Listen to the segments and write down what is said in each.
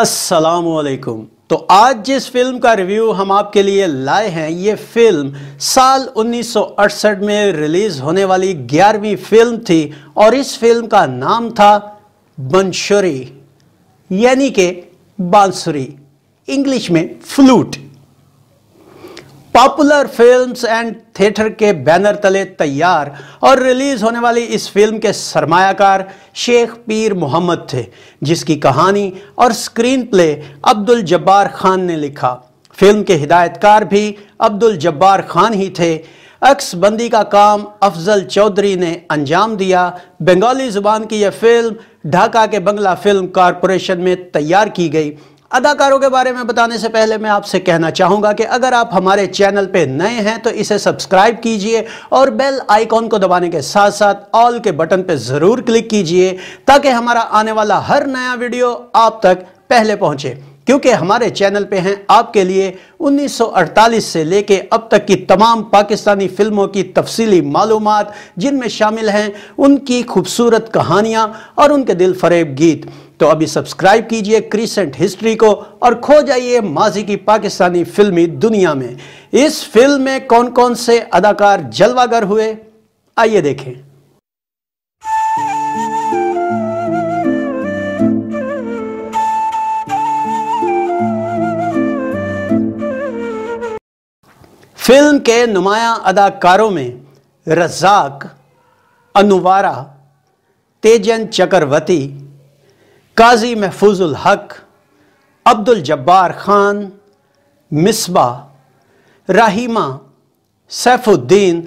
असलकुम तो आज जिस फिल्म का रिव्यू हम आपके लिए लाए हैं ये फिल्म साल 1968 में रिलीज़ होने वाली ग्यारहवीं फिल्म थी और इस फिल्म का नाम था बंशुरी यानी कि बांसुरी इंग्लिश में flute popular films and theatre के बैनर तले तैयार और रिलीज होने वाली इस फिल्म के सरमायाकार शेख पीर मोहम्मद थे जिसकी कहानी और स्क्रीन प्ले अब्दुल जब्बार खान ने लिखा फिल्म के हिदायतकार भी अब्दुल जब्बार खान ही थे अक्स बंदी का काम अफजल चौधरी ने अंजाम दिया बंगाली ज़ुबान की यह फिल्म ढाका के बंगला फिल्म कॉरपोरेशन में तैयार की गई अदाकारों के बारे में बताने से पहले मैं आपसे कहना चाहूँगा कि अगर आप हमारे चैनल पर नए हैं तो इसे सब्सक्राइब कीजिए और बेल आइकॉन को दबाने के साथ साथ ऑल के बटन पर ज़रूर क्लिक कीजिए ताकि हमारा आने वाला हर नया वीडियो आप तक पहले पहुँचे क्योंकि हमारे चैनल पे हैं आपके लिए 1948 से लेके अब तक की तमाम पाकिस्तानी फिल्मों की तफसीली मालूम जिनमें शामिल हैं उनकी खूबसूरत कहानियाँ और उनके दिल फरेब गीत तो अभी सब्सक्राइब कीजिए क्रीसेंट हिस्ट्री को और खो जाइए माजी की पाकिस्तानी फिल्मी दुनिया में इस फिल्म में कौन कौन से अदाकार जलवागर हुए आइए देखें फिल्म के नुमाया अदाकारों में रजाक अनुवारा तेजन चक्रवर्ती काजी महफूजुल हक अब्दुल जब्बार खान मिसबा राहिमा सैफुद्दीन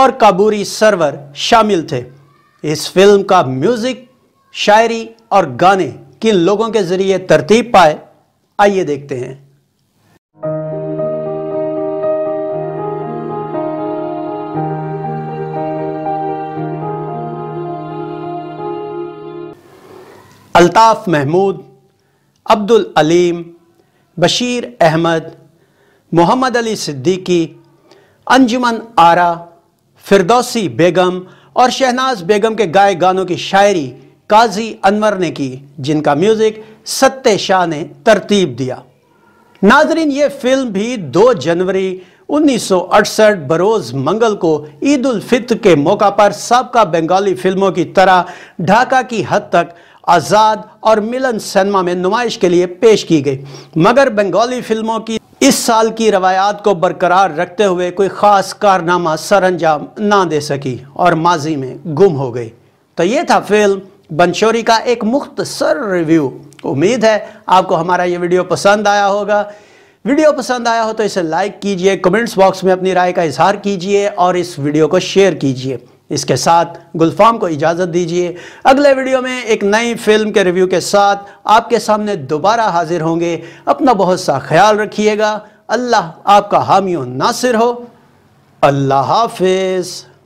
और काबूरी सरवर शामिल थे इस फिल्म का म्यूज़िक शायरी और गाने किन लोगों के ज़रिए तरतीब पाए आइए देखते हैं अल्ताफ़ महमूद अब्दुल अलीम बशीर अहमद मोहम्मद अली सिद्दीकी अंजुमन आरा फिरदौसी बेगम और शहनाज बेगम के गाए गानों की शायरी काजी अनवर ने की जिनका म्यूज़िक सत्य शाह ने तरतीब दिया नाजरीन ये फिल्म भी 2 जनवरी 1968 बरोज़ मंगल को ईद उल फित्र के मौका पर सबका बंगाली फिल्मों की तरह ढाका की हद तक आज़ाद और मिलन सिनेमा में नुमाइश के लिए पेश की गई मगर बंगाली फिल्मों की इस साल की रवायात को बरकरार रखते हुए कोई ख़ास कारनामा सर अंजाम ना दे सकी और माजी में गुम हो गई तो ये था फिल्म बंशोरी का एक मुख्तसर रिव्यू उम्मीद है आपको हमारा ये वीडियो पसंद आया होगा वीडियो पसंद आया हो तो इसे लाइक कीजिए कमेंट्स बॉक्स में अपनी राय का इजहार कीजिए और इस वीडियो को शेयर कीजिए इसके साथ गुलफाम को इजाज़त दीजिए अगले वीडियो में एक नई फिल्म के रिव्यू के साथ आपके सामने दोबारा हाजिर होंगे अपना बहुत सा ख्याल रखिएगा अल्लाह आपका हामी नासिर हो अल्लाह हाफिज़